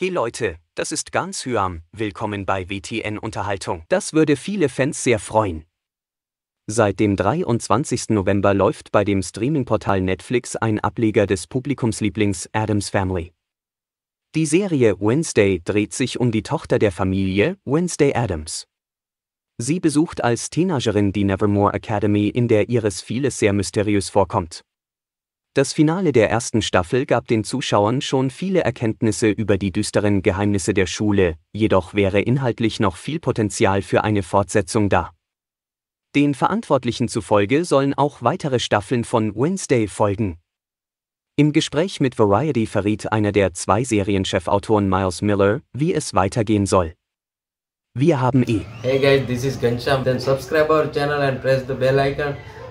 Hey Leute, das ist Gans Hyam, willkommen bei WTN Unterhaltung. Das würde viele Fans sehr freuen. Seit dem 23. November läuft bei dem Streamingportal Netflix ein Ableger des Publikumslieblings Adams Family. Die Serie Wednesday dreht sich um die Tochter der Familie, Wednesday Adams. Sie besucht als Teenagerin die Nevermore Academy, in der ihres vieles sehr mysteriös vorkommt. Das Finale der ersten Staffel gab den Zuschauern schon viele Erkenntnisse über die düsteren Geheimnisse der Schule, jedoch wäre inhaltlich noch viel Potenzial für eine Fortsetzung da. Den Verantwortlichen zufolge sollen auch weitere Staffeln von Wednesday folgen. Im Gespräch mit Variety verriet einer der zwei Serienchefautoren Miles Miller, wie es weitergehen soll. Wir haben E. Hey guys, this is Gansham. Then subscribe our channel and press the bell icon.